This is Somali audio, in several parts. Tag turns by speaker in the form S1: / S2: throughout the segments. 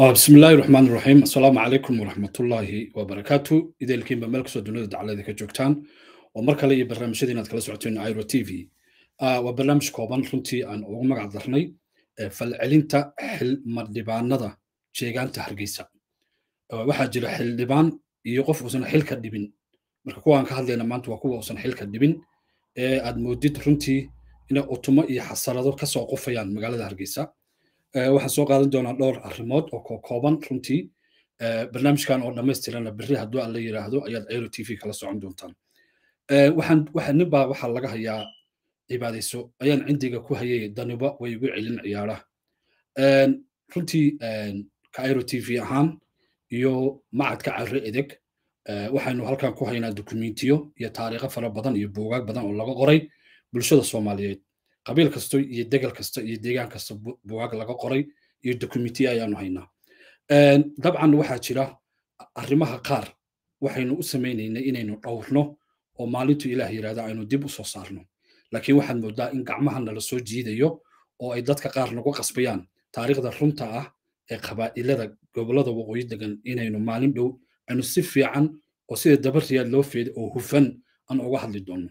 S1: بسم الله الرحمن الرحيم السلام عليكم ورحمة الله وبركاته إذا لكم بملك سودنا دعالة ذيك جوكتان ومركا لي برنامج دينا تكلا سعتين عيرو تي في وبرنامج كوبان رنتي عن أغمق عدرني فالعلينتا حل مردبان ندا شيغان تهرقيسا waxaa jira xildhibaan iyo qof uusan xil ka dhibin marka kuwaan ka hadlayna maanta waa kuwa uusan xil ka dhibin ee aad moodid runtii inay utumo iyo xasarado ka soo qufayaan magaalada hargeysa Eh, waxaan soo qaadan doonaa dhowr arrimood oo kookooban runtii eh, barnaamijkan oo dhammaystirana beri hadduu la yiraahdo ayaad aero t v kala socon doontaan eh, nin waxaa laga hayaa cibaadayso ayaan cindiga ku hayay daniba way igu celin ciyaara runtii cairo t v ahaan iyo macadka carre edeg waxaynu halkan ku haynaa dukumentiyo iyo taariikho fara badan iyo buugaag badan oo laga qoray bulshada soomaaliyeed qabiil kasto iyo degal kasta iyo deegaan kasta buwaag laga qoray iyo dokumentiya ayaanu haynaa dabcan waxaa jira arrimaha qaar waxaynu u samaynaynay inaynu dhowrno oo maalintu ilaah yidhahda aynu dib u soo saarno laakiin waxaad moodaa in gacmaha nala soo jiidayo oo ay dadka qaar nagu qasbayaan taariikhda runta ah ee qabaa'ilada gobolada waqooyi degan inaynu maalin dhow aynu si fiican oo sida dabariyaad loo feeday oo hufan aan uga hadli doonno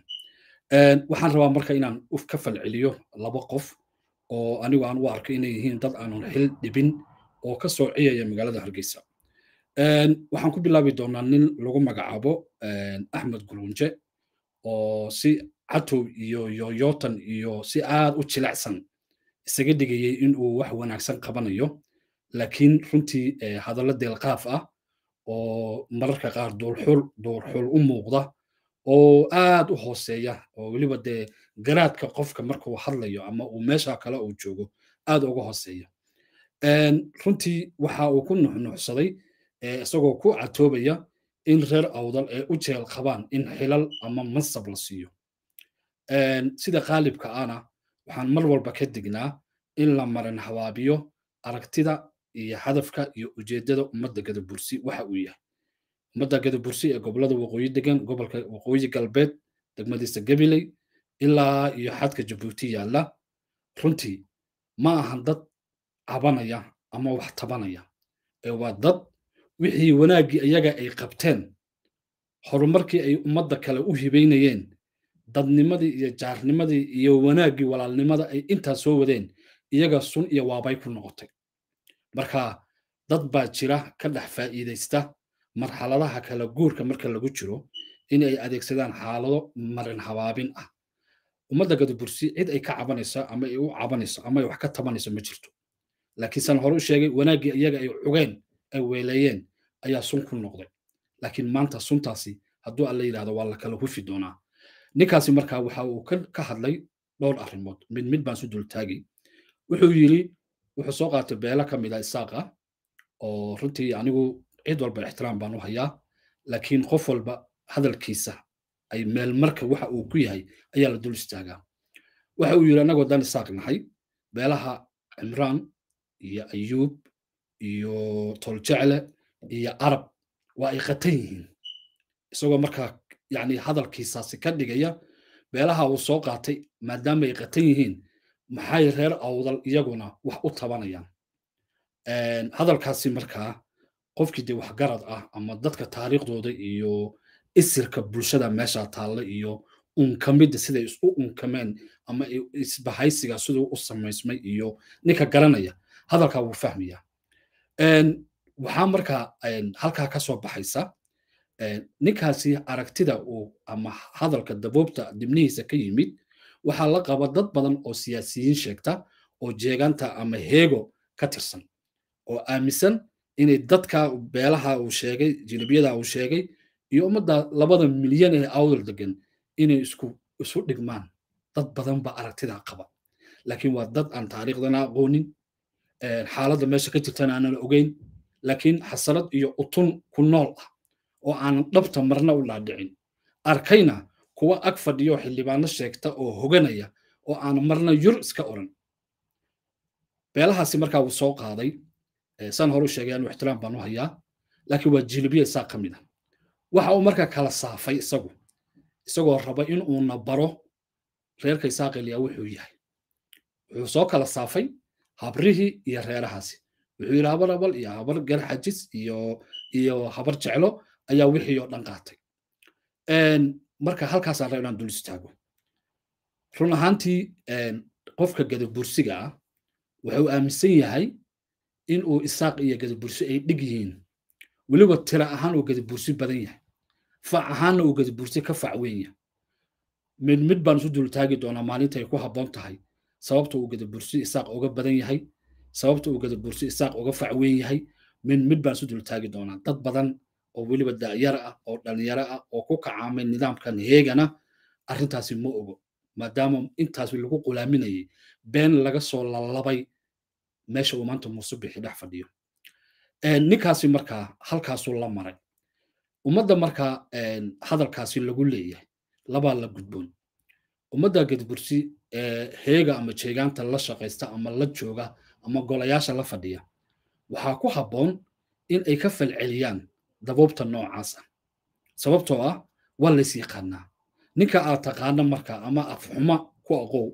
S1: waxaan rabaa marka inaan uf ka falceliyo laba qof oo anigu aan u arko inay yihiin dad aanan xil dhibin oo ka ciyaya magaalada hargeysa waxaan ku bilaabi doonaa nin lagu magacaabo axmed gurunje oo si catow iyo yoyotan iyo si aad u jilacsan isaga dhigayey inuu wax wanaagsan qabanayo laakiin runtii eh, hadallo deelqaaf ah oo mararka qaar duurxul u muuqda oo aad u hooseeya oo weliba dee garaadka qofka markuu hadlayo ama uu meesha kale uu joogo aad uga hooseeya runtii waxa uu ku nuxnuxsaday isagoo ku catoobaya in reer awdal ay u jeel qabaan in xilal ama mansab la siiyo sida qaalibka ana waxaan mar walba ka dignaa in la marin habaabiyo aragtida iyo hadafka iyo ujeeddada ummadda gadabursi waxa uu yahay ummadda gadabursi ee gobolada waqooyi degan gobolka waqooyi galbeed degmadiisa gabiley ilaa iyo xadka jabuuti yaalla runtii ma ahan dad cabanaya ama wax tabanaya ee waa dad wixii wanaaggii iyaga ay qabteen horumarkii ay ummadda kale u hibaynayeen dadnimadii iyo jaarnimadii iyo wanaaggii walaalnimada ay intaa soo wadeen iyaga sun iyo waabay ku noqotay marka dad baa jira ka dhex faa'iidaysta marxaladaha kala guurka marka lagu jiro in ay adeegsadaan xaalado marin habaabin ah ummadda gadabursi cid ay ka cabanaysa ama ay u cabanayso ama ay wax ka tabanayso ma jirto laakiin hore u sheegay wanaaggii iyaga ay cugeen ay weeleeyeen ayaa sun ku noqday laakiin maanta suntaasi hadduu alla yidhahdo waa la kala hufi doonaa ninkaasi markaa waxa uu ka hadlay dhowr arrimood mid mid baan su dultaagay wuxuu yidhi wuxuu soo qaatay beelo ka mid a ah isaaqa oo runtii anigu cid walba ixtiraam baan u hayaa laakiin qof walba hadalkiisa ay meel marka waxa uu ku yahay ayaa la dul istaagaa waxa uu yidhi annagoo dan isaaq nahay beelaha cimraan iyo ayuub iyo toljecle iyo carab waa ay qatan yihiin isagoo markaa yani hadalkiisaasi ka dhigaya beelaha uu soo qaatay maadaama ay qatan yihiin maxay reer awdal iyaguna wax u tabanayaan hadalkaasi markaa qofkii dee waxgarad ah ama dadka taariikhdooda iyo isirka bulshada meesha taalla iyo unkamidda siday isu unkameen ama isbahaysiga siduu u samaysmay iyo ninka garanaya hadalkaa wuu fahmaya waxaa markaa halkaa ka soo baxaysa ninkaasi aragtida uu ama hadalka daboobta dibnihiisa ka yimid waxaa la qaba dad badan oo siyaasiyiin sheegta oo jeeganta ama heego ka tirsan oo aaminsan inay dadka beelaha uu sheegay jinabiyada uu sheegay iyo ummadda labada milyan ee awdal degan inay isu dhigmaan dad badan ba aragtidaa qaba laakiin waa dad aan taariikhdana aqoonin xaaladda meesha ka jirtana aanan ogeyn laakiin xasarad iyo utun ku nool ah oo aanan dhabta marna u dhaadhicin arkayna kuwa ag fadhiya oo xildhibaano sheegta oo hoganaya oo aanan marna yur iska oran beelahaasi markaa wuu soo qaaday Eh, saan horu sheegay anu ixtiraam baan u hayaa laakiin waa jilibiya saa ka mid a ah. waxa uu marka kala saafay isagu isagoo raba in uuna baro reerka isaaqeliya wuxuu yahay wuxuu soo kala saafay habrihii iyo reerahaasi wuxuu yidhi habar abal iyo habar garxajis iyo iyo habar jeclo ayaa wixii oo dhan qaatay marka halkaasaan rab inaan dul istaago run ahaantii qofka gadabursiga ah wuxuu aaminsan yahay inuu isaaq iyo gadabursi ay dhig yihiin weliba tira ahaan uu gadabursi badan yahay fac ahaanna uu gadabursi ka fac weyn yahay mid mid baan isu dultaagi doonaa maalinta ay ku haboon tahay sababta uu gadabursi isaaq uga badan yahay sababta uu gadabursi isaaq uga fac weyn yahay mid mid baan isu dultaagi doonaa dad badan oo weliba da'yar ah oo dhalinyaro ah oo ku kacaamay nidaamkan heegana arrintaasi ma ogo maadaama intaasi lagu qulaaminayay been laga soo lalabay meesha uu maanta muusubixi dhex fadhiyo ninkaasi markaa halkaasuu la maray ummadda markaa hadalkaasi lagu leeyahay labaa la gudboon ummadda ee heega ama jeegaanta la shaqaysta ama la jooga ama golayaasha la fadhiya waxaa ku habboon in ay ka falceliyaan dabuubta noocaas ah sababtoo ah waa lays yaqaanaa ninka aad taqaano marka ama afxuma ku aqow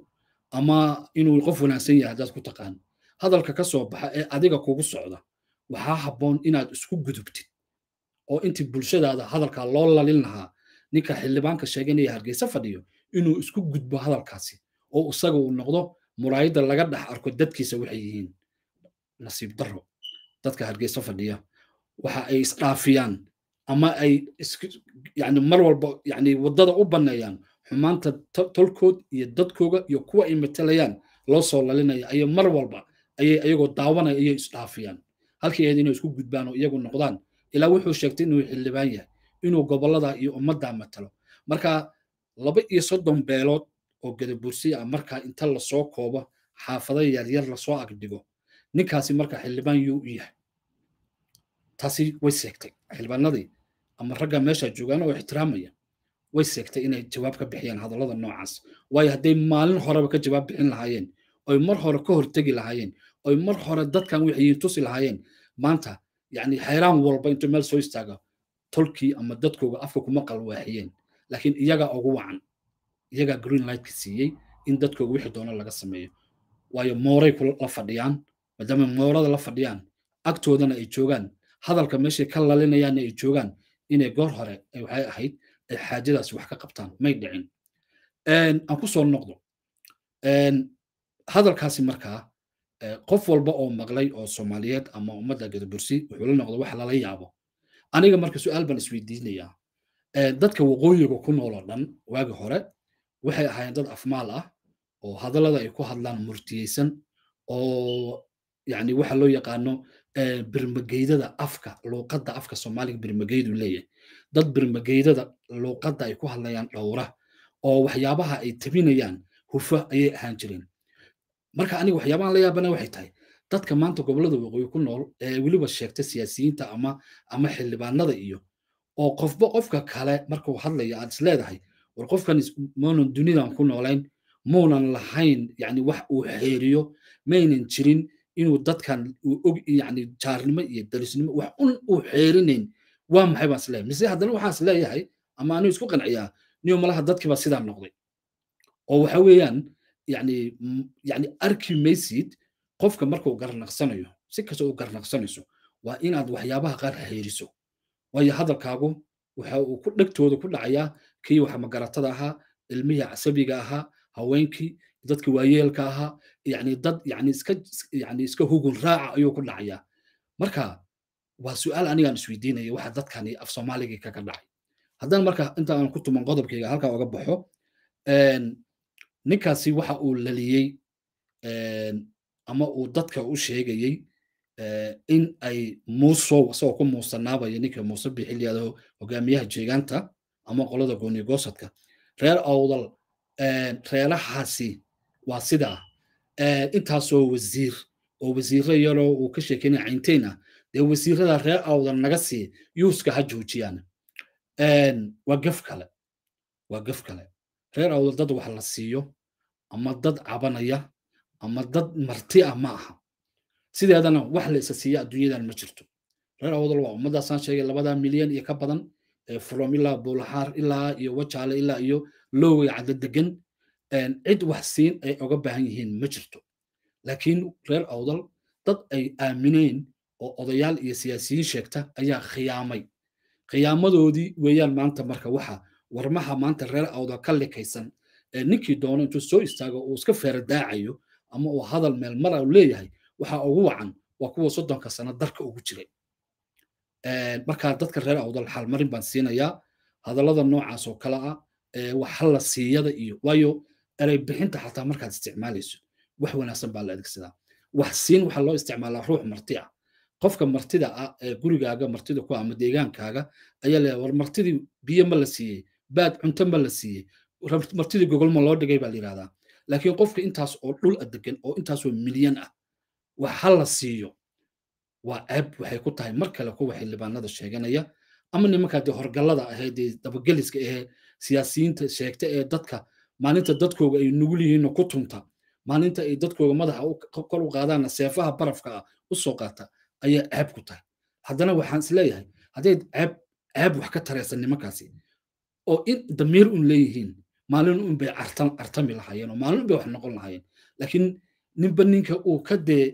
S1: ama inuu qof wanaagsan yahay haddaad ku taqaano hadalka ka soo baxa ee adiga kugu socda waxaa habboon inaad isku gudubtid oo intii bulshadaada hadalkaa loo lalin lahaa ninka xildhibaanka sheeganaya hargeysa fadhiyo inuu isku gudbo hadalkaasi oo isaga uu noqdo muraayadda laga dhex arko dadkiisa waxay yihiin nasiib daro dadka hargeysa fadhiya waxa ay isdhaafiyaan ama ay yani mar walba yani waddada u banneeyaan xumaanta tolkood iyo dadkooga iyo kuwa ay matalayaan loo soo lalinaya ayo mar walba ayay ayagoo daawanaya ayay isdhaafiyaan halkii ayd inay isku gudbaan oo iyagu noqdaan ilaa wuxuu sheegtay inuu xildhibaan yahay inuu gobollada iyo ummaddaa matalo marka laba iyo soddon beelood oo gadabursi ah markaa inta lasoo koobo xaafada yaryar lasoo agdhigo ninkaasi marka xildhibaan yuu u yahay taasi way seegtay xildhibaanadii ama ragga meesha joogaan oo ixtiraamaya way seegtay inay jawaab ka bixiyaan hadallada noocaas waayo hadday maalin horeba ka jawaab bixin lahaayeen oy mar hore ka hortegi lahaayeen oy mar hore dadkan waxay tusi lahaayeen maanta yani xeeraan walba intuu meel soo istaago tolkii ama dadkooga afka kuma qalwaaxiyeen laakiin iyagaa ugu wacan iyagaa green lightka siiyey in dadkooga wixii doono laga sameeyo waayo mooray la fadhiyaan maadaama moorada la fadhiyaan agtoodana ay joogaan hadalka meeshay ka lalinayaanna ay joogaan inay goor hore waxay ahayd ay xaajadaasi wax ka qabtaan may dhicin aan ku soo noqdo hadalkaasi markaa qof walba oo maqlay oo soomaaliyeed ama ummadda gadabursi wuxuu la noqdo wax lala yaabo aniga marka su-aal baan isweydiinayaa dadka waqooyiga ku nool oo dhan waagi hore waxay ahaayeen dad afmaal ah oo hadallada ay ku hadlaan murtiyeysan oo yani waxa loo yaqaano birmageydada afka luuqadda afka soomaaliga birmageydu leeyahay dad birmageydada luuqadda ay ku hadlayaan dhowra oo waxyaabaha ay tabinayaan hufa ayay ahaan jireen marka aniga waxyaabaan la yaabana waxay tahay dadka maanta gobolada waqooyi ku nool ee weliba sheegta siyaasiyiinta ama ama xildhibaanada iyo oo qofba qofka kale markuu hadlayo aad isleedahay war qofkan muunan dunidan ku noolayn muunan lahayn yani wax uu xeeriyo maynan jirin inuu dadkan uu og yani jaarnimo iyo dalisnimo wax un uu xeerinayn waa maxay baan isleeyahay mise haddana waxaan isleeyahay ama anigu isku qanciyaa niyo malaha dadkiiba sidaa noqday oo waxa weeyaan yani yani qofka markuu garnaqsanayo si kasta u garnaqsanayso waa inaad waxyaabaha qaar xiriiriso waayo hadalkaagu waxa uu ku dhegtooda ku dhacayaa kii waxmagaratada ahaa ilmihii casabiga ahaa haweenkii dadkii waayeelka ahaa yani dad yani iska yani iska hugun raaca ayuu ku dhacayaa marka waa su-aal anigaan isweydiinaya waxa dadkani af soomaaligii kaga dhacay haddaan marka inta aan ku tuman qodobkayga halkaa uga baxo ninkaasi waxa uu laliyey ama uu dadka u sheegayey in ay muusow isagoo ku muusanaabaya ninka muuse bixilyaadaho hogaamiyaha jeegaanta ama qolada gooniygoosadka reer awdal reerahaasi waa sidaa intaasoo wasiir oo wasiirro yaroo uu ka sheekeynaya caynteyn ah dee wasiirada reer awdal naga sii yuuska ha joojiyaan waa gaf kale waa gaf kale reer awdal dad wax la siiyo ama dad cabanaya ama dad marti ah ma aha sideedana wax la isa siiya adduunyadan ma jirto reer awdal waa ummaddaasaan sheegay labada milyan iyo ka badan ee furom ilaa buulaxaar ilaa iyo wajaale ilaa iyo lowga cadda degan cid wax siin ay oga baahan yihiin ma jirto laakiin reer awdal dad ay aamineen oo odayaal iyo siyaasiyiin sheegta ayaa khiyaamay khiyaamadoodii weeyaan maanta marka waxa warmaha maanta reer awdal ka likaysan ninkii doono intuu soo istaago uu iska feeradaacayo ama uu hadal meelmara u leeyahay waxa ugu wacan waa kuwa soddonka sano darka ugu jiray marka dadka reer awdal xalmarin baan siinayaa hadallada noocaas oo kale ah wax siiyada iyo waayo erey bixinta xataa markaad isticmaalayso wax wanaagsan baa la adeegsadaa wax siin waxaa loo isticmaalaa ruux marti ah qofka martida ah ee gurigaaga martida ku ah ama deegaankaaga ayaa leeyahay war martidii biyo ma la siiyey baad cunto ma la siiyey martidii gogolmo loo dhigay baa la laakiin qofka intaas oo dhul adegan oo intaasoo milyan ah wax ha la siiyo waa ceeb waxay ku tahay mar kale kuwa xildhibaanada sheeganaya ama nimanka de horgallada ahee dee dabageliska ahee siyaasiyiinta sheegta ee dadka maalinta dadkooga ay nugul yihiinna ku tunta maalinta ay dadkooga madaxa kor u qaadaanna seefaha barafka ah u soo qaata ayaa ceeb ku tahay haddana waxaan isleeyahay haddayd ceeb aab wax ka taraysan nimankaasi oo in damiir un leeyihiin maalin unbay artami lahaayeen oo maalin unbay wax noqon lahaayeen laakiin ninba ninka uu ka dee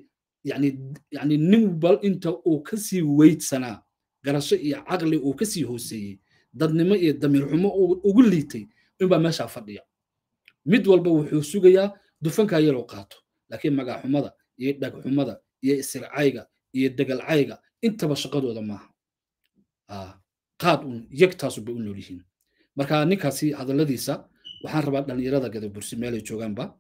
S1: yani yani nin inta uu ka sii weydsanaa garasho iyo caqli uu kasii hooseeyey dadnimo iyo damiir uu ugu liitay inbaa meeshaa fadhiya mid walba wuxuu sugayaa dufankaa yalow qaato laakiin magaxxumada iyo dhagxumada iyo isircayga iyo degalcayga intaba shaqadooda maaha qaad un yagtaasubay u nool yihiin marka ninkaasi hadalladiisa waxaan rabaa dhallinyarada gadabursi meelay joogaanba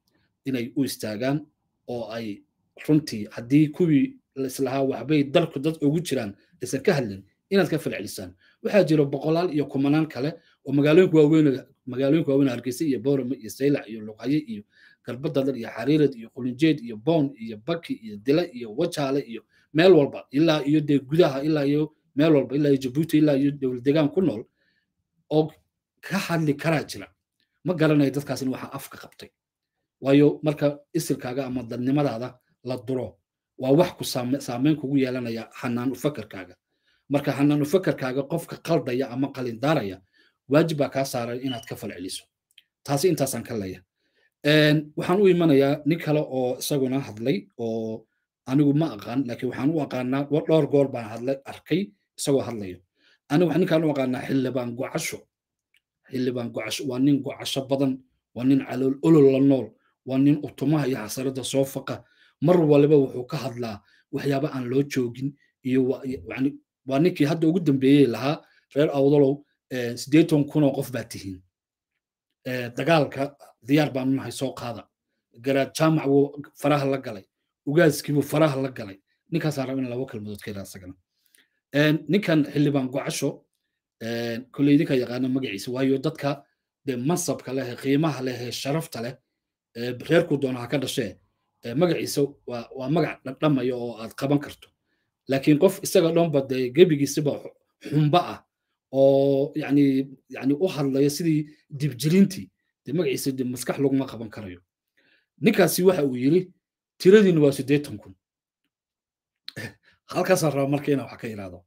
S1: inay u istaagaan oo ay runtii haddii kuwii laislahaa waxbay dalku dad ugu jiraan aysan ka hadlin inaad ka falcelisaan waxaa jira boqolaal iyo kumanaan kale oo magaalooyinka waaweyn magaalooyinka waaweyn hargeysa iyo boorama iyo saylac iyo luqaye iyo galbadadar iyo xariirad iyo qulinjeed iyo boon iyo baki iyo dila iyo wajaale iyo meel walba ilaa iyo dee gudaha ilaa iyo meel walba ilaa iyo jabuuti ilaa iyo dowlad degaan ku nool oo ka hadli karaa jira ma garanayo dadkaasina waxa afka qabtay waayo marka isilkaaga ama dadnimadaada la duro waa wax ku saameyn kugu yeelanaya hanaan ufakarkaaga marka hanaan ufakarkaaga qofka qaldaya ama qalindaaraya waajib baa kaa saaray inaad ka falceliso taasi intaasaan ka leeya waxaan u imanayaa nin kale oo isaguna hadlay oo anigu ma aqaan laakiin waxaan u aqaanaa dhowr goor baan hadlay arkay isagoo hadlayo anigu waxaan ninkaan u aqaanaa xildhibaan gocasho xildhibaan waa nin gocasho badan waa nin calool olol la nool waa nin utumaha iyo xasarada soo faqa mar waliba wuxuu ka hadlaa waxyaaba aan loo joogin iyo waa ninkii hadda ugu dambeeyey lahaa reer awdalow siddeetan kun oo qof baa tihiin dagaalka diyaar baan unahay soo qaada garaad jaamac wuu faraha la galay ugaaskiibuu faraha la galay ninkaasaan raba in laba kelmadood ka ninkan xildhibaan gocasho kolley idinkaa yaqaano magaciisa waayo dadka dee mansabka leh qiimaha leh ee sharafta leh reerku doona ha ka dhashee magaciisa waa magac dhadhamaya oo aad qaban karto laakiin qof isaga dhanba dee gebigiisiba xumba ah oo yani yani u hadlaya sidii dibjilintii dee magaciisa de maskax laguma qaban karayo ninkaasi waxa uu yiri tiradiina waa siddeetan kun halkaasaan raba marka inaan wax ka ilaado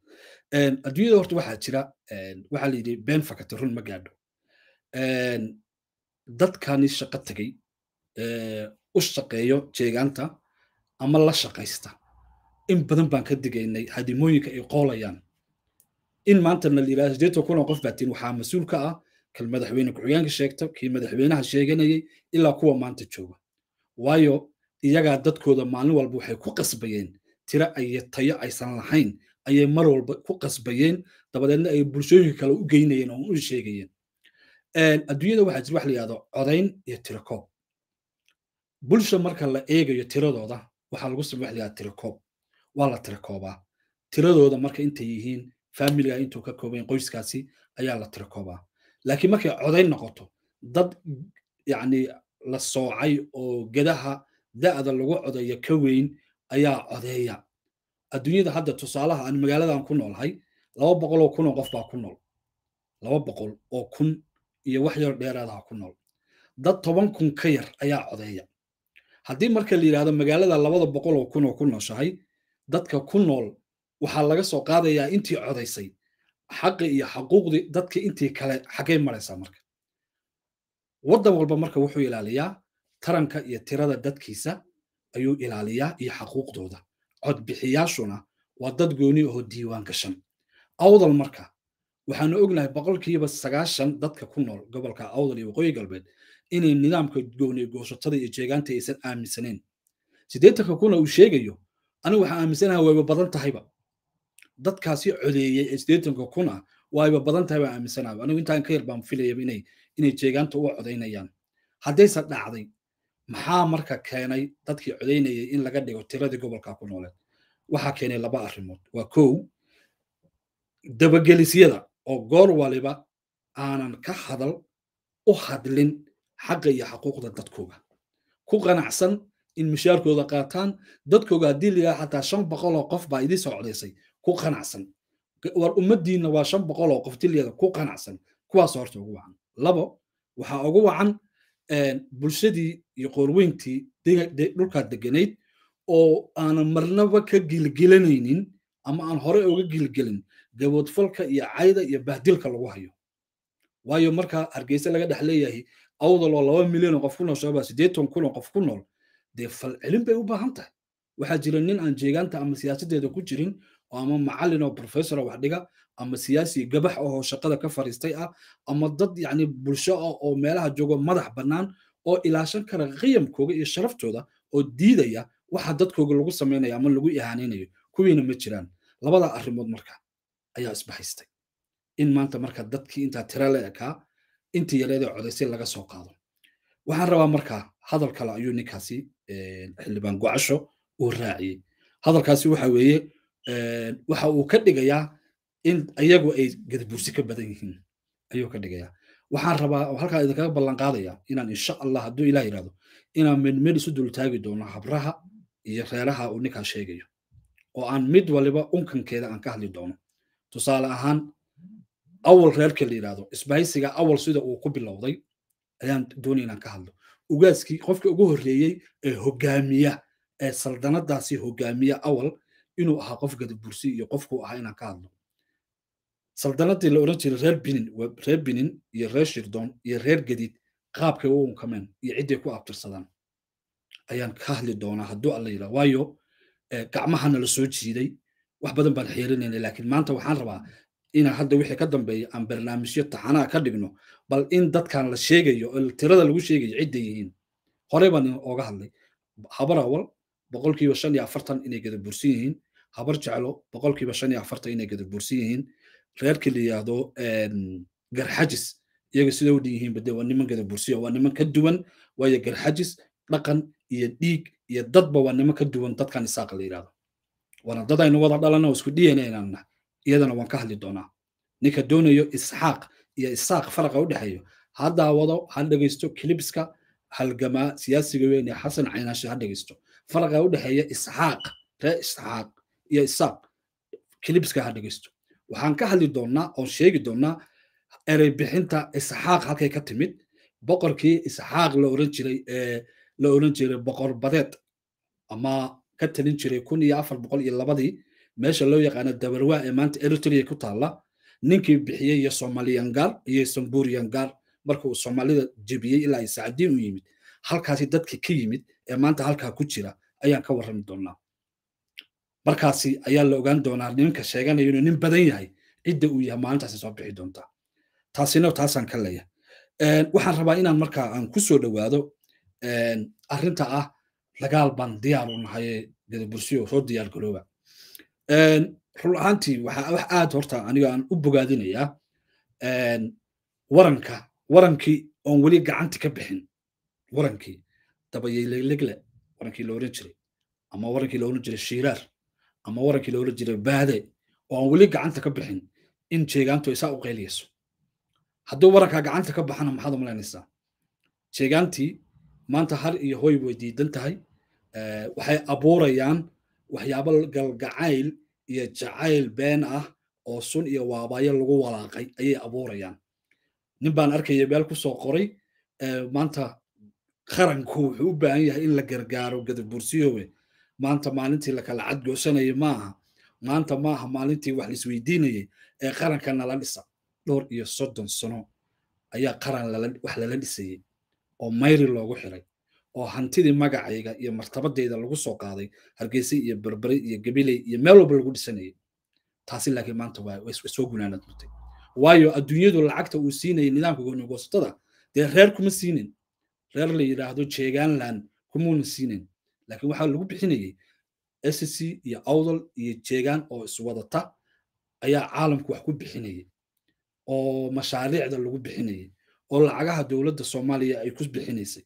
S1: adduunyada horta waxaa jira waxaa la yidhi been fakate run ma gaadho dadkani shaqo tegey u shaqeeyo jeegaanta ama la shaqaysta in badan baan ka digaynay hadimooyinka ay qoolayaan in maantana na layidhaha siddeetan kun oo qof baatiin waxaa mas-uul ka ah kal madaxweyne ku-xigeenka sheegta kii madaxweynaha sheeganayay ilaa kuwa maanta jooga waayo iyagaa dadkooda maalin walba waxay ku qasbayeen tiro ay tayo aysan lahayn ayay mar walba ku qasbayeen dabadeedna ay bulshooyinka kale u geynayeen oo u sheegayeen adduunyada waxaa jir wax la yidhahdo codayn iyo tirakoob bulsha marka la eegayo tiradooda waxaa lagu samey wax la yidhahdo tirakoob waa la tirakoobaa tiradooda marka intay yihiin faamiliga intuu ka koobayn qoyskaasi ayaa la tirakoobaa laakiin markay codayn noqoto dad yacni la soocay oo gedaha da'da lagu codeeya ka weyn ayaa codeeya adduunyada hadda tusaalaha aan magaaladan ku noolhay laba boqoloo kunoo qof baa ku nool laba boqol oo kun iyo wax yar dheeraadaha ku nool dad toban kun ka yar ayaa codeeya haddii marka la yidhahdo magaalada labada boqol oo kun oo ku nooshahay dadka ku nool waxaa laga soo qaadayaa intii codaysay xaqi iyo xaquuqdii dadka intii kale xaggay maraysaa marka waddan walba marka wuxuu ilaaliyaa taranka iyo tirada dadkiisa ayuu ilaaliyaa iyo xaquuqdooda codbixiyaashuna waa dad gooni aho diiwaan gashan awdal marka waxaanu ognahay boqolkiiba sagaashan dadka ku nool gobolka awdal iyo waqooyi galbeed inay nidaamka gooni gooshatada iyo jeegaanta aysan aaminsanayn siddeetanka kuna uu sheegayo anigu waxaan aaminsanaha waayba badan tahayba dadkaasi codeeyay ee siddeetanka kuna waayba badan tahay baan aaminsanaha anigu intaan ka yar baan filayaba inay inay jeegaanta u codaynayaan haddayse dhacday maxaa marka keenay dadkii codaynayay in laga dhigo tiradii gobolka ku nooleed waxaa keenay laba arrimood waa kow dabagelisyada oo goor waliba aanan ka hadal u hadlin xaqa iyo xaquuqda dadkooga ku qanacsan in mishaarkooda qaataan dadkooga haddii layaha xataa shan oo qof baa idii soo codaysay ku qanacsan war ummaddiinna waa shan oo qof diliyada ku qanacsan kuwaas horta ugu wacan labo waxaa ugu wacan bulshadii iyo qoorweyntii dhulkaa deganayd oo aanan marnaba ka gilgelinaynin ama aan hore uga gilgelin gaboodfalka iyo cayda iyo bahdilka lagu hayo waayo marka hargeyse laga dhex leeyahay awdal oo laba milyan oo qof ku nool shabaa siddeetan oo qof ku nool dee falcelin bay u baahan tahay waxaa jira nin aan jeegaanta ama siyaasaddeeda ku jirin oo ama macalin oo professor wax dhiga ama siyaasi gabax ahoo shaqada ka fariistay ah ama dad yani bulsho ah oo meelaha joogo madax bannaan oo ilaashan kara qiyamkooga iyo sharaftooda oo diidaya waxa dadkooga lagu samaynayo ama lagu ihaanaynayo kuwiina ma jiraan labada arrimood marka ayaa isbahaystay in maanta marka dadkii intaa tira ekaa intii yareedee codaysay laga soo qaado waxaan rabaa marka hadal kale ayuu ninkaasi xildhibaan gocasho uu raaciyey hadalkaasi waxa weeye waxa uu ka dhigayaa in iyagu ay gadabuursi ka badan yihiin ayuu ka dhigaya waxaan rabaa halkaa idinkaga ballan inaan insha allah hadduu ilah yidhahdo inaan midmid isu dultaagi doono habraha iyo reeraha uu ninkaa sheegayo oo aan mid waliba unkankeeda aan ka hadli doono tusaale ahaan awal reerka la yidhahdo isbahaysiga awal sida uu ku bilowday ayaan doonay inaan ka hadlo ugaaskii qofka ugu horreeyey ee hogaamiya ee saldanadaasi hogaamiya awal inuu ahaa qof gadabursi iyo qofkuu ahaa inaan ka hadlo saldanadii la oran jiray reer binin waa reer binin iyo reer shirdoon iyo reer gadiid qaabkay u unkameen iyo cidday ku abtirsadaan ayaan ka hadli doonaa hadduu alla yidhaha waayo eh, gacmahana la soo jiiday wax badan baan xeerinayna laakiin maanta waxaan rabaa inaan hadda wixii ka dambeeya aan barnaamijyo taxanaa ka dhigno bal in dadkan la sheegayo tirada lagu sheegayo cidday yihiin horey baan ooga hadlay habar awal boqolkiiba shan iyo afartan inay gadabursan yihiin habar jeclo boqolkiiba shan iyo afartan inay gadabursan yihiin reerkii la yidhaahdo garxajis iyaga sida u dhiyihiinba de waa niman gada waa niman ka duwan waayo garxajis dhaqan iyo dhiig iyo dadba waa niman ka duwan dadkan isaaqa la yidhahdo waana dad aynu wada dhalana oo isku dhiyayna inaan iyadana waan ka hadli doonaa ninka doonayo isxaaq iyo isaaq faraqa u dhexeeyo hadda wado ha dhegaysto kilibska halgamaa siyaasiga weyn ee xasan caynaashe ha dhegaysto faraqa u dhexeeya isxaaq ree isxaaq iyo isaaq kilibska ha dhegaysto waxaan ka hadli doonnaa oon sheegi doonnaa erey bixinta isxaaq halkay ka timid boqorkii isxaaq la oran jiray la oran jiray boqor badeed ama ka talin jiray kun iyo afar boqol iyo labadii meesha loo yaqaana dabarwaa ee maanta eritriya ku taalla ninkii bixiyey iyo somaliyangaar iyo samburiyangaar markuu soomaalida jebiyey ilaa sacadiin u yimid halkaasi dadkii ka yimid ee maanta halkaa ku jira ayaan ka warrami doonaa markaasi ayaa la ogaan doonaa nimanka sheeganaya inuu nin badan yahay cidda uu yahay maalintaasi soo bixi doontaa taasina taasaan ka leeya waxaan rabaa inaan markaa aan ku soo dhowaado arrinta ah dagaal baan diyaar u nahay gadabursiyo soo diyaar garooba run ahaantii wax aad horta aniga aan u bogaadinayaa waranka warankii oon weli gacanti ka bixin warankii dabayay leglegle warankii la oran jiray ama warankii la oran jiray shiiraar ama warankii loola jira baade oo aan weli gacanta ka bixin in jeegaantu ay saa u qayliyayso hadduu warankaa gacanta ka baxana maxaad umalaynaysaa jeegaantii maanta har iyo hoy way diidan tahay waxay abuurayaan waxyaabo galgacayl iyo jacayl been ah oo sun iyo waabaayo lagu walaaqay ayay abuurayaan nin baan arkaya meel ku soo qoray maanta qaranku wuxuu u baahan yahay in la gargaaro gadabursiyowe maanta maalintii lakala cadgoosanayay maaha maanta maaha maalintii wax laisweydiinayay ee qaranka nala dhisa dhowr iyo soddon sano ayaa qaran wax lala dhisayey oo mayri loogu xiray oo hantidii magacayga iyo martabadayda lagu soo qaaday hargeysa iyo berbere iyo gabiley iyo meel walba lagu dhisanayay taasi laakiin maanta waa soo gunaanad murtay waayo adduunyadu lacagta uu siinayay nidaamka gooni dee reer kuma siinin reer la yidhaahdo jeegaanland kumuuna siinin laakiin waxaa lagu bixinayay sc iyo awdal iyo jeegaan oo iswadata ayaa caalamku wax ku bixinayay oo mashaariicda lagu bixinayay oo lacagaha dowladda soomaaliya ay ku bixinaysay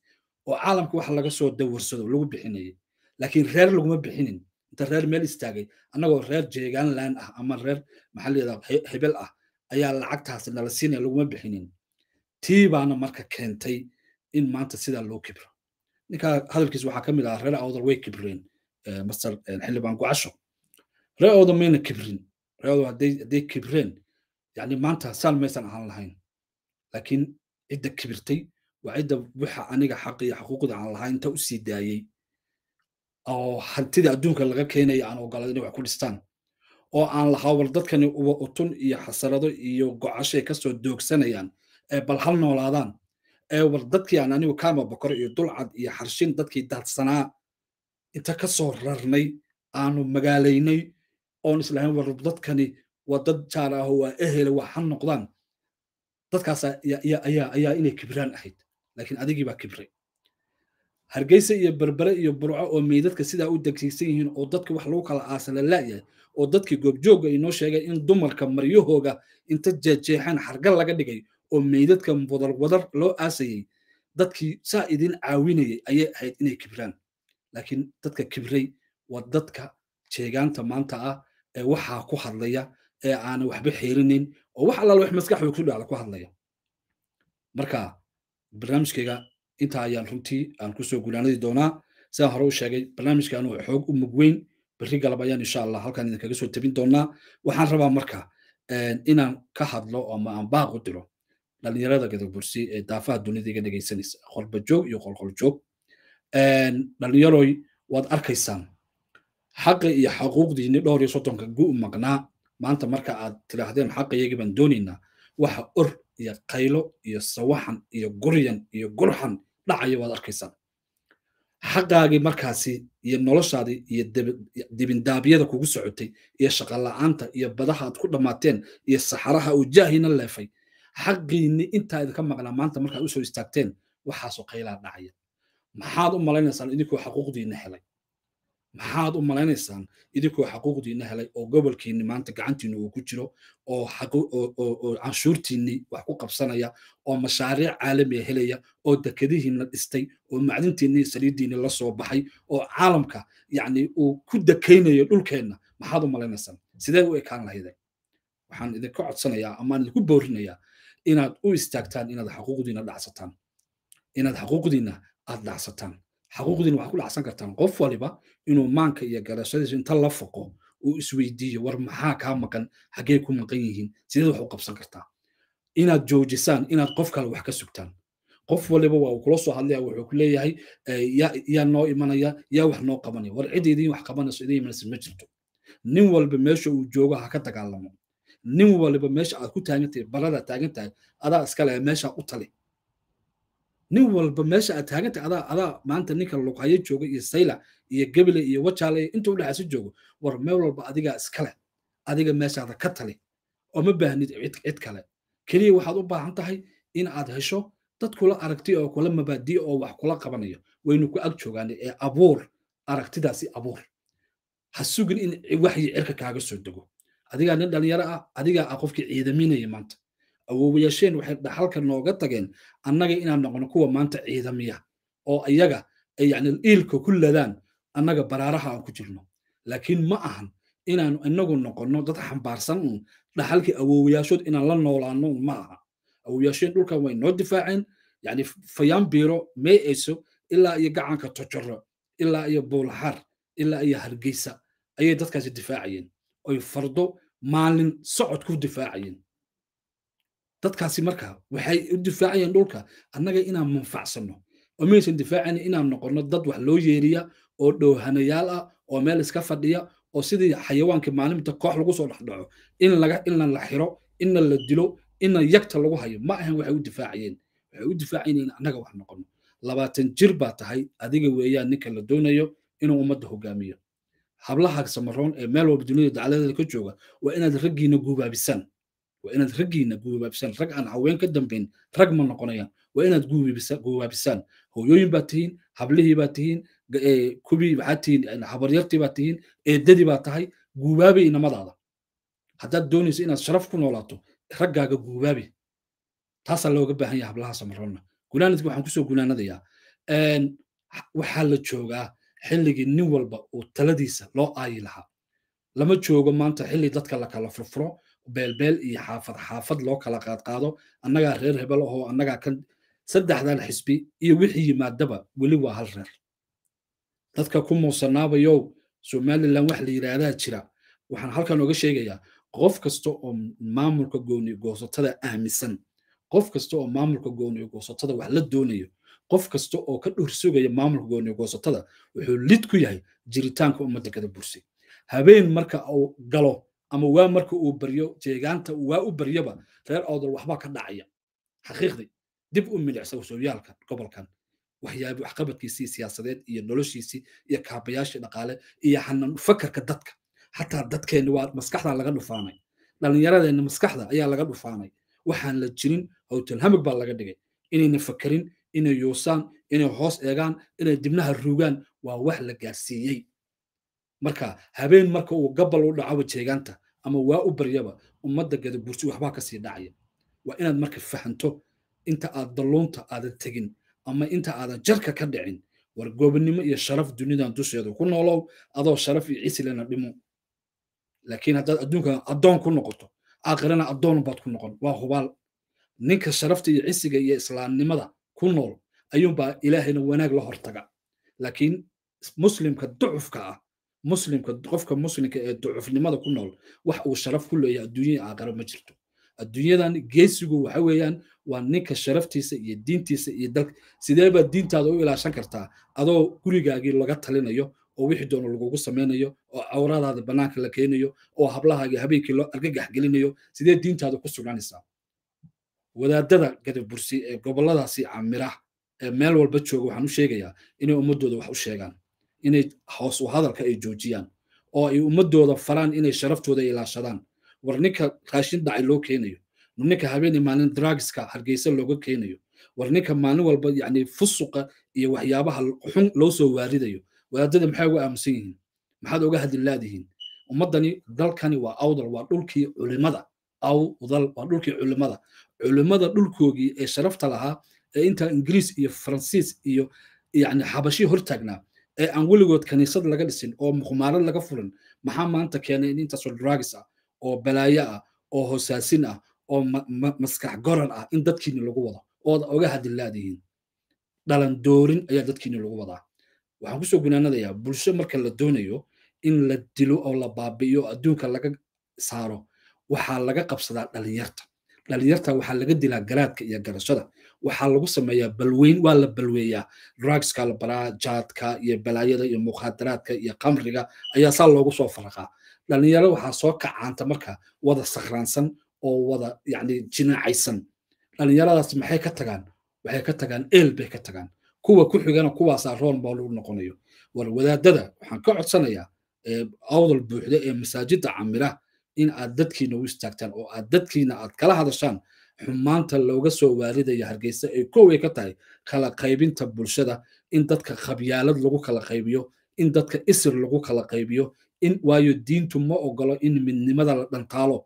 S1: oo caalamka wax laga soo dawarsado lagu bixinayay laakiin reer laguma bixinin inta reer meel istaagay annagoo reer jeegaanland ah ama reer maxaa hebel ah ayaa lacagtaasi nala siinaya laguma bixinin tii baana marka keentay in maanta sidaa loo kibro ninkaa hadalkiis waxaa ka mid ahaa reer awdal way kibreen masar xildhibaan gucasho reer awdal mayna kibrin reer awdal hadday kibreen yani maanta saan maysan ahaan lahayn laakiin cidda kibirtay waa cidda waxa aniga xaq iyo xuquuqda aan lahaa inta u sii daayey oo hantida adduunka laga keenaya aan ogolaad inay wax ku dhistaan oo aan lahaa war dadkani uwa utun iyo xasarado iyo gocasho ay kasoo doogsanayaan ee bal hal noolaadaan ee war dadkii aan anigu kaama bokor iyo dulcad iyo xarshin dadkii daadsanaa inta ka soo rarnay aanu magaalaynay oon islahayn war dadkani waa dad jaar aho waa ehele waa ha noqdaan dadkaas ayaa inay kibraan ahayd laakiin adigii baa kibray hargeysa iyo berbere iyo burco oo meydadka sidaa u degsiisan yihiin oo dadki wax lagu kala aasala yahay oo dadkii goobjoogga inoo sheegay in dumarka maryahooga inta jeejeexaan xargal laga dhigay oo meydadka wadar wadar loo aasayay dadkii saa idin caawinayay ayay ahayd inay kibraan laakiin dadka kibray waa dadka jeegaanta maanta ah ee waxaa ku hadlaya ee aana waxba xeelinin oo wax allaal wax maskaxda ku dhacda ku hadlaya marka barnaamijkayga intaa ayaan runtii aan kusoo gulaanadi doonaa sidaan hore u sheegay barnaamijkan waa xoog u mugweyn berri galab ayaan insha allah halkaan idinkaga soo tabin doonaa waxaan rabaa marka inaan ka hadlo ama aan baaq diro dhalinyarada gadabursi ee daafaha dunida iga dhegaysanaysa qolbajoog iyo qolqoljoog dhalinyaroy waad arkaysaan xaqa iyo xaquuqdiini dhowr iyo soddonka gu maqnaa maanta marka aad tiraahdeen xaqayagii baan doonaynaa waxa or iyo qaylo iyo sawaxan iyo guryan iyo gurxan dhacaya waad arkaysaan xaqaagii markaasi iyo noloshaadii iyo dibindaabyada kugu socotay iyo shaqala-aanta iyo badaha aad ku dhammaateen iyo saxaraha uu jaahina leefay xaqiinni intaa idinka maqlaa maanta markaad usoo istaagteen waxaasoo kaylaa dhacaya maxaad u malaynaysaan idinkoo xaquuqdiinna helay maxaad u malaynaysaan idinkoo xaquuqdiinna helay oo gobolkiinni maanta gacantiinni uu ku jiro oo canshuurtiinni wax ku qabsanaya oo mashaariic caalamiga ah helaya oo dekadihiinna dhistay oo macdintiini saliiddiinni la soo baxay oo caalamka yacni uu ku dekaynayo dhulkeenna maxaad u malaynaysaan sidee u ekaan lahayde waxaan idinka codsanayaa amaan idinku boorinayaa inaad u istaagtaan inaad xaquuqdiina dhacsataan inaad xaquuqdiina aad dhacsataan xaquuqdiina waxaad ku dhacsan kartaan qof waliba inuu maanka iyo garashadiisu inta la faqo uu isweydiiyo war maxaa kaa maqan xaggee ku maqan yihiin sideed wax u qabsan kartaa inaad joojisaan inaad qof kale wax ka sugtaan qof waliba waa uu kula soo hadlaya wuxuu ku leeyahay yaa noo imanaya yaa wax noo qabanaya war cid idin wax qabanayso idin imanaysa ma jirto nin walba meesha uu joogo ha ka dagaalamo nin waliba meesha aad ku taagantahay barada taagantahay adaa iskale meesha u tali nin walba meesha aad taagan tahay adaa adaa maanta ninka luqhayo jooga iyo sayla iyo gebile iyo wajaale iyo inta joogo war meel walba adigaa iskale adiga meeshaada ka tali ooma baahnid cid kale keliya waxaad u baahan tahay in aad hesho dad kula aragti oo kula mabaadi'o oo wax kula qabanayo waynu ku ag joogaan ee abuur aragtidaasi abuur ha sugin in waxyi cirka kaaga soo dego adigaa nin dhalinyaro ah adigaa ah qofkii ciidaminaya maanta awoowayaasheen waxay dhaxalka nooga tageen annaga inaan noqono kuwa maanta ciidamiya oo iyaga ay yani iilka ku ladaan annaga baraaraha aan ku jirno laakiin ma ahan inaan inagu noqono dad xambaarsan un dhaxalkii awoowayaashood inaan la noolaano un ma aha awoowayaasheen dhulkan way noo difaaceen yani fayaan biiro may eyso ilaa iyo gacanka tojaro ilaa iyo buulxar ilaa iyo hargeysa ayay dadkaasi difaacayeen oy fardo maalin socod ku difaacayeen dadkaasi marka waxay u difaacayeen dhulka annaga inaan manfacsanno omaysan difaacayna inaan noqonno dad wax loo yeeriya oo dhowhanayaal ah oo meel iska fadhiya oo sidii xayawaankii maalinta koox lagu soo dhexdhaco in laga inna la xiro inna la dilo inna yagta lagu hayo ma ahan waxay u difaacayeen waxay u difaacayeen in annaga wax noqonno labaatan jir baa tahay adiga weeyaan ninka la doonayo inuu ummadda hogaamiyo hablaha samaroon ee meel walba dunida dacaladeeda ka jooga waa inaad raggiina guubaabisaan waa inaad raggiina guubaabisaan rag aan haween ka dambayn rag ma noqonayaan waa inaad guubaabisaan hoyooyin baa tihiin hablihii baad tihiin kubii maxaad tihiin habaryartii baa tihiin eedadii baad tahay guubaabi inamadaada haddaad doonayso inaad sharaf ku noolaato raggaaga guubaabi taasaa looga baahan yahay hablaha samaroonna gunaanadka waxaan kusoo gunaanadayaa waxaa la joogaa xilligii nin walba uu taladiisa loo aayi lahaa lama joogo maanta xilli dadka la kala furfuro beelbeel iyo xaafad xaafad loo kala qaadqaado annagaa reer hebel ahoo annagaa kan saddexdan xisbi iyo wixii yimaadaba weli waa hal reer dadka ku muusanaabayow somalilan wax la yidhaahdaa jira waxaan halkan oga sheegayaa qof kasta oo maamulka gooni goosatada aaminsan qof kasta oo maamulka gooni goosatada wax la doonayo qof kasta oo ka dhuursugaya maamulka gooniyogoosatada wuxuu lid ku yahay jiritaanka ummadda gadabursi habeen marka uu galo ama waa marka uu baryo jeegaanta waa u baryoba reer awdal waxbaa ka dhacaya xaqiiqdii dib u milicsa wasoyaalka gobolkan waxyaabi waxqabadkiisii siyaasadeed iyo noloshiisii iyo kaabayaashii dhaqaale iyo xanan fakarka dadka xataa dadkeenna waa maskaxdaa laga dhufaanay dhallinyaradeenna maskaxda ayaa laga dhufaanay waxaan la jirin howtalhamig baa laga dhigay inayna fakarin inay yuusaan inay hoos eegaan inay dibnaha ruugaan waa wax la gaarsiiyey marka habeen marka uu gabal u dhaco wajeegaanta ama waa u baryaba ummadda gadabursi waxbaa kasii dhacaya waa inaad marka fahanto inta aad dalluunta aadan tegin ama inta aadan jarka ka dhicin war goobannimo iyo sharaf dunidan dusheedu ku noolow adoo sharaf iyo cisilena dhimo laakiin haddaad adduunka addoon ku noqoto aakhirana addoon baad ku noqon waa hubaal ninka sharafta iyo cisiga iyo islaamnimada ku nool ayuunbaa ilaahayna wanaag la hortaga laakiin muslimka ducufka ah muslimka qofka muslimka ee ducufnimada ku nool wax uu sharaf ku leeyahay adduunyada aakhira ma jirto adduunyadan geesigu waxa weeyaan waa ninka sharaftiisa iyo diintiisa iyo dalka sideebaa baad diintaada u ilaashan kartaa adoo gurigaagii laga talinayo oo wixii doono lagugu samaynayo oo cawradaada bannaanka la keenayo oo hablahaagii habeenkii loo argagax gelinayo sidee diintaada ku suganaysaa wadaadada gadabursi ee goboladaasi camira ee meel walba jooga waxaan u sheegayaa inay ummadooda wax u sheegaan inay hoos u hadalka ay joojiyaan oo ay ummadooda falaan inay sharaftooda ilaashadaan war ninka raashin dhacay loo keenayo ninka habeeni maalin drugska hargeysa looga keenayo war ninka maalin walba yani fusuqa iyo waxyaabaha xun loo soo waaridayo wadaadada maxaa ugu aamusan yihiin maxaad oga hadillaadihiin ummadani dalkani waa awdal waa dhulkii culimada awdal waa dhulkii culimada culimmada dhulkoogii ee sharafta lahaa ee inta ingiriis iyo faransiis iyo yani xabashii hortaagnaa ee aan weligood kaniisad laga dhisin oo muqmaarad laga furin maxaa maanta keenay in intaasoo dragis ah oo balaayo ah oo hosaasin ah oo maskax goran ah in dadkiini lagu wado ooda oga hadillaadihiin dhalan doorin ayaa dadkiini lagu wadaa waxaan kusoo gunaanadayaa bulsho marka la doonayo in la dilo oo la baabi'iyo adduunka laga saaro waxaa laga qabsadaa dhalinyarta dhalinyarta waxaa laga dilaa garaadka iyo garashada waxaa lagu sameeyaa balweyn waa la balweeyaa drugska la baraa jaadka iyo balaayada iyo mukhaadaraadka iyo kamriga ayaa saa loogu soo faraqaa dhalinyaro waxaa soo kacaanta marka wada sakhraansan oo wada yacni jinaacaysan dhalinyaradaas maxay ka tagaan waxay ka tagaan eel bay ka tagaan kuwa ku xigana kuwaasaa roon baa lagu noqonayo war wadaadada waxaan ka codsanayaa awdal buuxde ee masaajidda camira in aad dadkiina u istaagtaan oo aad dadkiina aad kala hadashaan xumaanta looga soo waaridaya hargeysa ee kow ka tahay kala qaybinta bulshada in dadka khabyaalad lagu kala qaybiyo in dadka isir lagu kala qaybiyo in waayo diintu ma ogolo in midnimada la dhantaalo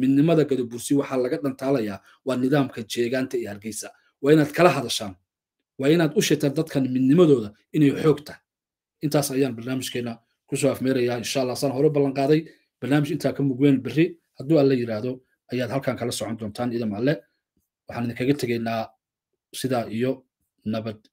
S1: midnimada gadabursi waxaa laga dhantaalayaa waa nidaamka jeegaanta iyo hargeysa waa inaad kala hadashaan waa inaad u sheegtaan dadkan midnimadooda inay xoog tahay intaas ayaan barnaamijkeena kusoo afmeerayaa insha allah saan hore ballanqaaday barnaamij intaa ka mugweyn berri hadduu alle yidhaahdo ayaad halkan kala socon doontaan idam alle waxaan idinkaga tegaynaa sidaa iyo nabad